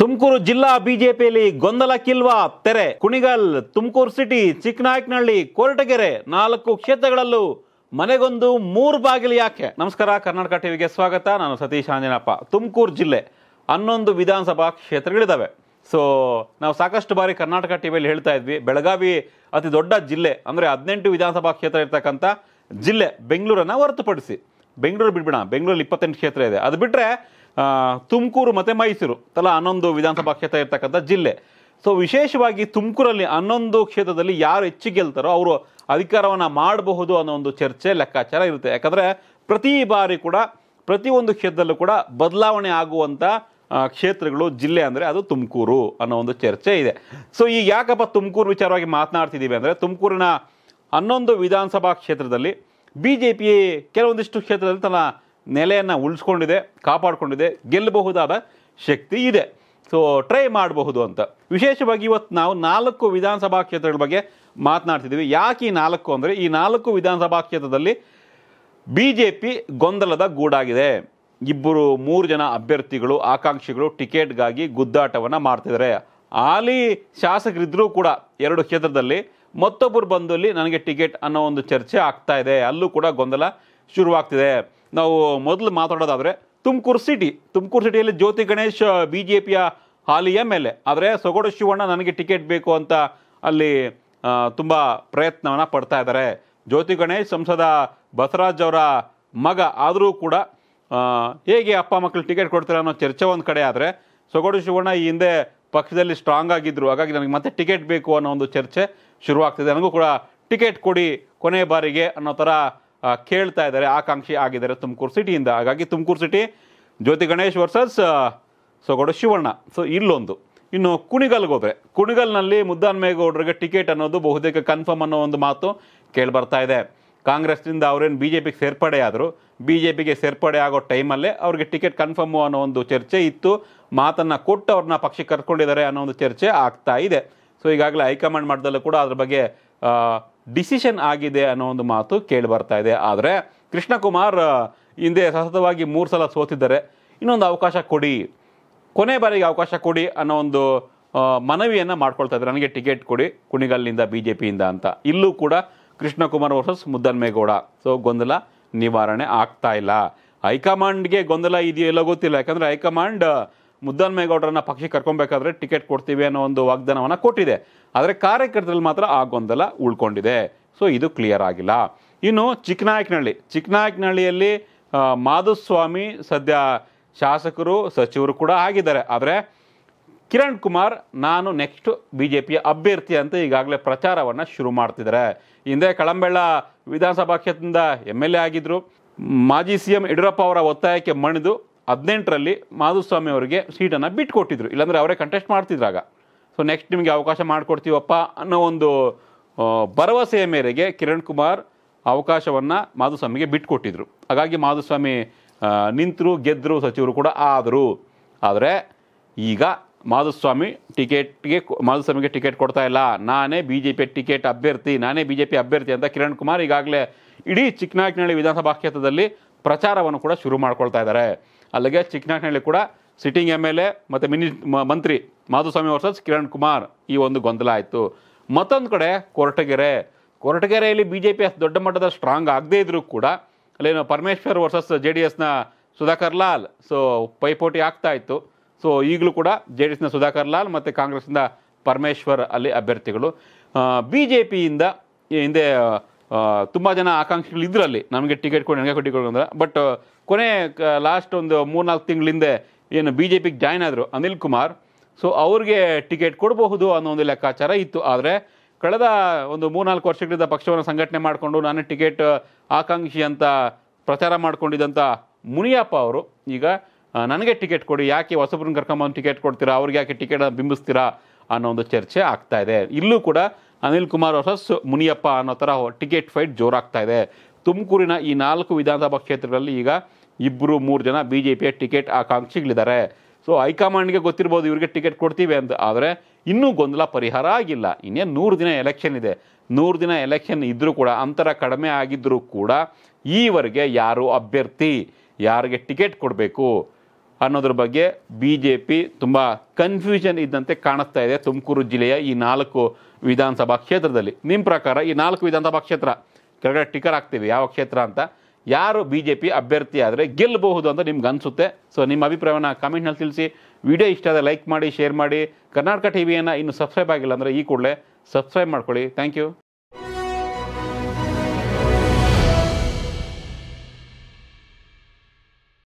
ತುಮಕೂರು ಜಿಲ್ಲಾ ಬಿಜೆಪಿಯಲ್ಲಿ ಗೊಂದಲ ಕಿಲ್ವಾ ತೆರೆ ಕುಣಿಗಲ್ ತುಮಕೂರು ಸಿಟಿ ಚಿಕ್ಕನಾಯಕನಹಳ್ಳಿ ಕೋರಟಗೆರೆ ನಾಲ್ಕು ಕ್ಷೇತ್ರಗಳಲ್ಲೂ ಮನೆಗೊಂದು ಮೂರು ಬಾಗಿಲು ಯಾಕೆ ನಮಸ್ಕಾರ ಕರ್ನಾಟಕ ಟಿವಿಗೆ ಸ್ವಾಗತ ನಾನು ಸತೀಶ್ ಆಂಜನಪ್ಪ ತುಮಕೂರು ಜಿಲ್ಲೆ ಹನ್ನೊಂದು ವಿಧಾನಸಭಾ ಕ್ಷೇತ್ರಗಳಿದ್ದಾವೆ ಸೊ ನಾವು ಸಾಕಷ್ಟು ಬಾರಿ ಕರ್ನಾಟಕ ಟಿವಿಯಲ್ಲಿ ಹೇಳ್ತಾ ಇದ್ವಿ ಬೆಳಗಾವಿ ಅತಿ ದೊಡ್ಡ ಜಿಲ್ಲೆ ಅಂದರೆ ಹದಿನೆಂಟು ವಿಧಾನಸಭಾ ಕ್ಷೇತ್ರ ಇರ್ತಕ್ಕಂಥ ಜಿಲ್ಲೆ ಬೆಂಗಳೂರನ್ನು ಹೊರತುಪಡಿಸಿ ಬೆಂಗಳೂರು ಬಿಡ್ಬಿಡ ಬೆಂಗಳೂರಲ್ಲಿ ಇಪ್ಪತ್ತೆಂಟು ಕ್ಷೇತ್ರ ಇದೆ ಅದು ಬಿಟ್ಟರೆ ತುಮಕೂರು ಮತ್ತು ಮೈಸೂರು ತಲಾ ಹನ್ನೊಂದು ವಿಧಾನಸಭಾ ಕ್ಷೇತ್ರ ಇರ್ತಕ್ಕಂಥ ಜಿಲ್ಲೆ ಸೊ ವಿಶೇಷವಾಗಿ ತುಮಕೂರಲ್ಲಿ ಹನ್ನೊಂದು ಕ್ಷೇತ್ರದಲ್ಲಿ ಯಾರು ಹೆಚ್ಚು ಗೆಲ್ತಾರೋ ಅವರು ಅಧಿಕಾರವನ್ನು ಮಾಡಬಹುದು ಅನ್ನೋ ಒಂದು ಚರ್ಚೆ ಲೆಕ್ಕಾಚಾರ ಇರುತ್ತೆ ಯಾಕಂದರೆ ಪ್ರತಿ ಬಾರಿ ಕೂಡ ಪ್ರತಿಯೊಂದು ಕ್ಷೇತ್ರದಲ್ಲೂ ಕೂಡ ಬದಲಾವಣೆ ಆಗುವಂಥ ಕ್ಷೇತ್ರಗಳು ಜಿಲ್ಲೆ ಅಂದರೆ ಅದು ತುಮಕೂರು ಅನ್ನೋ ಒಂದು ಚರ್ಚೆ ಇದೆ ಸೊ ಈಗ ಯಾಕಪ್ಪ ತುಮಕೂರು ವಿಚಾರವಾಗಿ ಮಾತನಾಡ್ತಿದ್ದೀವಿ ಅಂದರೆ ತುಮಕೂರಿನ ಹನ್ನೊಂದು ವಿಧಾನಸಭಾ ಕ್ಷೇತ್ರದಲ್ಲಿ ಬಿ ಜೆ ಪಿ ಕೆಲವೊಂದಿಷ್ಟು ಕ್ಷೇತ್ರದಲ್ಲಿ ತನ್ನ ನೆಲೆಯನ್ನು ಉಳಿಸ್ಕೊಂಡಿದೆ ಕಾಪಾಡಿಕೊಂಡಿದೆ ಗೆಲ್ಲಬಹುದಾದ ಶಕ್ತಿ ಇದೆ ಸೊ ಟ್ರೈ ಮಾಡಬಹುದು ಅಂತ ವಿಶೇಷವಾಗಿ ಇವತ್ತು ನಾವು ನಾಲ್ಕು ವಿಧಾನಸಭಾ ಕ್ಷೇತ್ರಗಳ ಬಗ್ಗೆ ಮಾತನಾಡ್ತಿದ್ದೀವಿ ಯಾಕೆ ಈ ನಾಲ್ಕು ಅಂದರೆ ಈ ನಾಲ್ಕು ವಿಧಾನಸಭಾ ಕ್ಷೇತ್ರದಲ್ಲಿ ಬಿ ಜೆ ಪಿ ಗೊಂದಲದ ಗೂಡಾಗಿದೆ ಇಬ್ಬರು ಮೂರು ಜನ ಅಭ್ಯರ್ಥಿಗಳು ಆಕಾಂಕ್ಷಿಗಳು ಟಿಕೆಟ್ಗಾಗಿ ಗುದ್ದಾಟವನ್ನು ಮಾಡ್ತಿದ್ದಾರೆ ಹಾಲಿ ಶಾಸಕರಿದ್ದರೂ ಕೂಡ ಎರಡು ಕ್ಷೇತ್ರದಲ್ಲಿ ಮತ್ತೊಬ್ಬರು ಬಂದಲ್ಲಿ ನನಗೆ ಟಿಕೆಟ್ ಅನ್ನೋ ಒಂದು ಚರ್ಚೆ ಆಗ್ತಾ ಇದೆ ಅಲ್ಲೂ ಕೂಡ ಗೊಂದಲ ಶುರುವಾಗ್ತಿದೆ ನಾವು ಮೊದಲು ಮಾತಾಡೋದಾದರೆ ತುಮಕೂರು ಸಿಟಿ ತುಮಕೂರು ಸಿಟಿಯಲ್ಲಿ ಜ್ಯೋತಿ ಗಣೇಶ್ ಬಿ ಜೆ ಪಿಯ ಹಾಲಿ ಎಮ್ ಎಲ್ ಎ ಆದರೆ ಸೊಗಡು ಶಿವಣ್ಣ ನನಗೆ ಟಿಕೆಟ್ ಬೇಕು ಅಂತ ಅಲ್ಲಿ ತುಂಬ ಪ್ರಯತ್ನವನ್ನು ಪಡ್ತಾ ಇದ್ದಾರೆ ಜ್ಯೋತಿ ಗಣೇಶ್ ಸಂಸದ ಬಸವರಾಜ್ ಅವರ ಮಗ ಆದರೂ ಕೂಡ ಹೇಗೆ ಅಪ್ಪ ಮಕ್ಕಳು ಟಿಕೆಟ್ ಕೊಡ್ತಾರೆ ಅನ್ನೋ ಚರ್ಚೆ ಒಂದು ಕಡೆ ಆದರೆ ಸೊಗಡು ಶಿವಣ್ಣ ಈ ಹಿಂದೆ ಪಕ್ಷದಲ್ಲಿ ಸ್ಟ್ರಾಂಗ್ ಆಗಿದ್ದರು ಹಾಗಾಗಿ ನನಗೆ ಮತ್ತೆ ಟಿಕೆಟ್ ಬೇಕು ಅನ್ನೋ ಒಂದು ಚರ್ಚೆ ಶುರುವಾಗ್ತಿದೆ ನನಗೂ ಕೂಡ ಟಿಕೆಟ್ ಕೊಡಿ ಕೊನೆ ಬಾರಿಗೆ ಅನ್ನೋ ಥರ ಕೇಳ್ತಾ ಇದ್ದಾರೆ ಆಕಾಂಕ್ಷಿ ಆಗಿದ್ದಾರೆ ತುಮಕೂರು ಸಿಟಿಯಿಂದ ಹಾಗಾಗಿ Tumakuru city Jyothi Ganesh versus Sogadu Shivanna so ಇಲ್ಲೊಂದು ಇನ್ನು ಕುಣಿಗಲ್ಗೆ ಹೋದರೆ ಕುಣಿಗಲ್ನಲ್ಲಿ ಮುದ್ದಾನ್ಮೇಗೌಡರಿಗೆ ಟಿಕೆಟ್ ಅನ್ನೋದು ಬಹುತೇಕ ಕನ್ಫರ್ಮ್ ಅನ್ನೋ ಒಂದು ಮಾತು ಕೇಳಿ ಬರ್ತಾ ಇದೆ ಕಾಂಗ್ರೆಸ್ನಿಂದ ಅವರೇನು ಬಿ ಜೆ ಪಿಗೆ ಸೇರ್ಪಡೆ ಆದರು ಬಿ ಜೆ ಪಿಗೆ ಸೇರ್ಪಡೆ ಆಗೋ ಟೈಮಲ್ಲೇ ಅವ್ರಿಗೆ ಟಿಕೆಟ್ ಕನ್ಫರ್ಮು ಅನ್ನೋ ಒಂದು ಚರ್ಚೆ ಇತ್ತು ಮಾತನ್ನು ಕೊಟ್ಟು ಅವ್ರನ್ನ ಪಕ್ಷಕ್ಕೆ ಕರ್ಕೊಂಡಿದ್ದಾರೆ ಅನ್ನೋ ಒಂದು ಚರ್ಚೆ ಆಗ್ತಾ ಇದೆ ಸೊ ಈಗಾಗಲೇ ಹೈಕಮಾಂಡ್ ಮಾಡಿದಲ್ಲೂ ಕೂಡ ಅದ್ರ ಬಗ್ಗೆ ಡಿಸಿಷನ್ ಆಗಿದೆ ಅನ್ನೋ ಒಂದು ಮಾತು ಕೇಳಿ ಬರ್ತಾ ಇದೆ ಆದರೆ ಕೃಷ್ಣಕುಮಾರ್ ಹಿಂದೆ ಸತತವಾಗಿ ಮೂರು ಸಲ ಸೋತಿದ್ದಾರೆ ಇನ್ನೊಂದು ಅವಕಾಶ ಕೊಡಿ ಕೊನೆ ಬಾರಿಗೆ ಅವಕಾಶ ಕೊಡಿ ಅನ್ನೋ ಒಂದು ಮನವಿಯನ್ನು ಮಾಡ್ಕೊಳ್ತಾ ಇದ್ದಾರೆ ನನಗೆ ಟಿಕೆಟ್ ಕೊಡಿ ಕುಣಿಗಲ್ನಿಂದ ಬಿ ಜೆ ಪಿಯಿಂದ ಅಂತ ಇಲ್ಲೂ ಕೂಡ ಕೃಷ್ಣಕುಮಾರ್ ವರ್ಸಸ್ ಮುದ್ದನ್ಮೇಗೌಡ ಸೊ ಗೊಂದಲ ನಿವಾರಣೆ ಆಗ್ತಾ ಇಲ್ಲ ಹೈಕಮಾಂಡ್ಗೆ ಗೊಂದಲ ಇದೆಯೋ ಇಲ್ಲ ಗೊತ್ತಿಲ್ಲ ಯಾಕಂದರೆ ಹೈಕಮಾಂಡ್ ಮುದ್ದನ್ಮೇಗೌಡರನ್ನ ಪಕ್ಷಕ್ಕೆ ಕರ್ಕೊಬೇಕಾದ್ರೆ ಟಿಕೆಟ್ ಕೊಡ್ತೀವಿ ಅನ್ನೋ ಒಂದು ವಾಗ್ದಾನವನ್ನು ಕೊಟ್ಟಿದೆ ಆದರೆ ಕಾರ್ಯಕರ್ತರಲ್ಲಿ ಮಾತ್ರ ಆ ಗೊಂದಲ ಉಳ್ಕೊಂಡಿದೆ ಸೊ ಇದು ಕ್ಲಿಯರ್ ಆಗಿಲ್ಲ ಇನ್ನು ಚಿಕ್ಕನಾಯಕನಹಳ್ಳಿ ಚಿಕ್ಕನಾಯಕನಹಳ್ಳಿಯಲ್ಲಿ ಮಾಧುಸ್ವಾಮಿ ಸದ್ಯ ಶಾಸಕರು ಸಚಿವರು ಕೂಡ ಆಗಿದ್ದಾರೆ ಆದರೆ ಕಿರಣ್ ಕುಮಾರ್ ನಾನು ನೆಕ್ಸ್ಟ್ ಬಿ ಜೆ ಪಿಯ ಅಭ್ಯರ್ಥಿ ಅಂತ ಈಗಾಗಲೇ ಪ್ರಚಾರವನ್ನು ಶುರು ಮಾಡ್ತಿದ್ದಾರೆ ಹಿಂದೆ ಕಳಂಬೆಳ್ಳ ವಿಧಾನಸಭಾ ಕ್ಷೇತ್ರದಿಂದ ಎಮ್ ಎಲ್ ಎ ಆಗಿದ್ದರು ಮಾಜಿ ಸಿ ಎಂ ಯಡಿಯೂರಪ್ಪ ಅವರ ಒತ್ತಾಯಕ್ಕೆ ಮಣಿದು ಹದಿನೆಂಟರಲ್ಲಿ ಮಾಧುಸ್ವಾಮಿ ಅವರಿಗೆ ಸೀಟನ್ನು ಬಿಟ್ಟುಕೊಟ್ಟಿದ್ರು ಇಲ್ಲಾಂದರೆ ಅವರೇ ಕಂಟೆಸ್ಟ್ ಮಾಡ್ತಿದ್ರಾಗ ಸೊ ನೆಕ್ಸ್ಟ್ ನಿಮಗೆ ಅವಕಾಶ ಮಾಡಿಕೊಡ್ತೀವಪ್ಪ ಅನ್ನೋ ಒಂದು ಭರವಸೆಯ ಮೇರೆಗೆ ಕಿರಣ್ ಕುಮಾರ್ ಅವಕಾಶವನ್ನು ಮಾಧುಸ್ವಾಮಿಗೆ ಬಿಟ್ಕೊಟ್ಟಿದ್ರು ಹಾಗಾಗಿ ಮಾಧುಸ್ವಾಮಿ ನಿಂತರು ಗೆದ್ದರು ಸಚಿವರು ಕೂಡ ಆದರು ಆದರೆ ಈಗ ಮಾಧುಸ್ವಾಮಿ ಟಿಕೆಟ್ಗೆ ಮಾಧುಸ್ವಾಮಿಗೆ ಟಿಕೆಟ್ ಕೊಡ್ತಾ ಇಲ್ಲ ನಾನೇ ಬಿ ಜೆ ಪಿ ಟಿಕೆಟ್ ಅಭ್ಯರ್ಥಿ ನಾನೇ ಬಿ ಜೆ ಪಿ ಅಭ್ಯರ್ಥಿ ಅಂತ ಕಿರಣ್ ಕುಮಾರ್ ಈಗಾಗಲೇ ಇಡೀ ಚಿಕ್ಕನಾಯಕನಹಳ್ಳಿ ವಿಧಾನಸಭಾ ಕ್ಷೇತ್ರದಲ್ಲಿ ಪ್ರಚಾರವನ್ನು ಕೂಡ ಶುರು ಮಾಡ್ಕೊಳ್ತಾ ಇದ್ದಾರೆ ಅಲ್ಲಿಗೆ ಚಿಕ್ಕನಾಟ್ನಹಳ್ಳಿ ಕೂಡ ಸಿಟ್ಟಿಂಗ್ ಎಮ್ ಎಲ್ ಎ ಮತ್ತು ಮಿನಿ ಮಂತ್ರಿ ಮಾಧುಸ್ವಾಮಿ ವರ್ಸಸ್ ಕಿರಣ್ ಕುಮಾರ್ ಈ ಒಂದು ಗೊಂದಲ ಆಯಿತು ಮತ್ತೊಂದು ಕಡೆ ಕೊರಟಗೆರೆ ಕೊರಟಗೆರೆಯಲ್ಲಿ ಬಿ ಜೆ ಪಿ ಅಷ್ಟು ದೊಡ್ಡ ಮಟ್ಟದ ಸ್ಟ್ರಾಂಗ್ ಆಗದೇ ಇದ್ದರೂ ಕೂಡ ಅಲ್ಲೇನು ಪರಮೇಶ್ವರ್ ವರ್ಸಸ್ ಜೆ ಡಿ ಎಸ್ನ ಸುಧಾಕರ್ ಲಾಲ್ ಸೊ ಪೈಪೋಟಿ ಆಗ್ತಾ ಇತ್ತು ಸೊ ಈಗಲೂ ಕೂಡ ಜೆ ಡಿ ಎಸ್ನ ಸುಧಾಕರ್ ಲಾಲ್ ಮತ್ತು ಕಾಂಗ್ರೆಸ್ನ ಪರಮೇಶ್ವರ್ ಅಲ್ಲಿ ಅಭ್ಯರ್ಥಿಗಳು ಬಿ ಜೆ ಪಿಯಿಂದ ಹಿಂದೆ ತುಂಬ ಜನ ಆಕಾಂಕ್ಷಿಗಳು ನಮಗೆ ಟಿಕೆಟ್ ಕೊಡಿ ನನಗೆ ಕೊಟ್ಟಿ ಕೊಡೋಂದ್ರೆ ಬಟ್ ಕೊನೆ ಲಾಸ್ಟ್ ಒಂದು ಮೂರ್ನಾಲ್ಕು ತಿಂಗಳಿಂದ ಏನು ಬಿ ಜೆ ಪಿಗೆ ಜಾಯ್ನ್ ಆದರು ಅನಿಲ್ ಕುಮಾರ್ ಸೊ ಅವ್ರಿಗೆ ಟಿಕೆಟ್ ಕೊಡಬಹುದು ಅನ್ನೋ ಒಂದು ಲೆಕ್ಕಾಚಾರ ಇತ್ತು ಆದರೆ ಕಳೆದ ಒಂದು ಮೂರ್ನಾಲ್ಕು ವರ್ಷಗಳಿಂದ ಪಕ್ಷವನ್ನು ಸಂಘಟನೆ ಮಾಡಿಕೊಂಡು ನಾನು ಟಿಕೆಟ್ ಆಕಾಂಕ್ಷಿ ಅಂತ ಪ್ರಚಾರ ಮಾಡಿಕೊಂಡಿದ್ದಂಥ ಮುನಿಯಪ್ಪ ಅವರು ಈಗ ನನಗೆ ಟಿಕೆಟ್ ಕೊಡಿ ಯಾಕೆ ಹೊಸಬ್ರನ್ನ ಕರ್ಕೊಂಬಂದು ಟಿಕೆಟ್ ಕೊಡ್ತೀರಾ ಅವ್ರಿಗೆ ಯಾಕೆ ಟಿಕೆಟ್ ಬಿಂಬಿಸ್ತೀರಾ ಅನ್ನೋ ಒಂದು ಚರ್ಚೆ ಆಗ್ತಾ ಇದೆ ಇಲ್ಲೂ ಕೂಡ ಅನಿಲ್ ಕುಮಾರ್ ವರ್ಸಸ್ ಮುನಿಯಪ್ಪ ಅನ್ನೋ ಥರ ಟಿಕೆಟ್ ಫೈಟ್ ಜೋರಾಗ್ತಾ ಇದೆ ತುಮಕೂರಿನ ಈ ನಾಲ್ಕು ವಿಧಾನಸಭಾ ಕ್ಷೇತ್ರಗಳಲ್ಲಿ ಈಗ ಇಬ್ಬರು ಮೂರು ಜನ ಬಿ ಜೆ ಪಿಯ ಟಿಕೆಟ್ ಆಕಾಂಕ್ಷಿಗಳಿದ್ದಾರೆ ಸೊ ಹೈಕಮಾಂಡ್ಗೆ ಗೊತ್ತಿರ್ಬೋದು ಇವರಿಗೆ ಟಿಕೆಟ್ ಕೊಡ್ತೀವಿ ಅಂತ ಆದರೆ ಇನ್ನೂ ಗೊಂದಲ ಪರಿಹಾರ ಆಗಿಲ್ಲ ಇನ್ನೇ ನೂರು ದಿನ ಎಲೆಕ್ಷನ್ ಇದೆ ನೂರು ದಿನ ಎಲೆಕ್ಷನ್ ಇದ್ದರೂ ಕೂಡ ಅಂತರ ಕಡಿಮೆ ಆಗಿದ್ದರೂ ಕೂಡ ಈವರೆಗೆ ಯಾರು ಅಭ್ಯರ್ಥಿ ಯಾರಿಗೆ ಟಿಕೆಟ್ ಕೊಡಬೇಕು ಅನ್ನೋದ್ರ ಬಗ್ಗೆ ಬಿ ಜೆ ಪಿ ತುಂಬ ಕನ್ಫ್ಯೂಷನ್ ಇದ್ದಂತೆ ಕಾಣಿಸ್ತಾ ಇದೆ ತುಮಕೂರು ಜಿಲ್ಲೆಯ ಈ ನಾಲ್ಕು ವಿಧಾನಸಭಾ ಕ್ಷೇತ್ರದಲ್ಲಿ ನಿಮ್ಮ ಪ್ರಕಾರ ಈ ನಾಲ್ಕು ವಿಧಾನಸಭಾ ಕ್ಷೇತ್ರ ಕೆಳಗಡೆ ಟಿಕರ್ ಹಾಕ್ತೀವಿ ಯಾವ ಕ್ಷೇತ್ರ ಅಂತ ಯಾರು ಬಿ ಜೆ ಪಿ ಅಭ್ಯರ್ಥಿ ಆದರೆ ಗೆಲ್ಲಬಹುದು ಅಂತ ನಿಮ್ಗೆ ಅನಿಸುತ್ತೆ ಸೊ ನಿಮ್ಮ ಅಭಿಪ್ರಾಯವನ್ನು ಕಮೆಂಟ್ನಲ್ಲಿ ತಿಳಿಸಿ ವಿಡಿಯೋ ಇಷ್ಟ ಆದರೆ ಲೈಕ್ ಮಾಡಿ ಶೇರ್ ಮಾಡಿ ಕರ್ನಾಟಕ ವಿಯನ್ನು ಇನ್ನೂ ಸಬ್ಸ್ಕ್ರೈಬ್ ಆಗಿಲ್ಲ ಅಂದರೆ ಈ ಕೂಡಲೇ ಸಬ್ಸ್ಕ್ರೈಬ್ ಮಾಡ್ಕೊಳ್ಳಿ ಥ್ಯಾಂಕ್ ಯು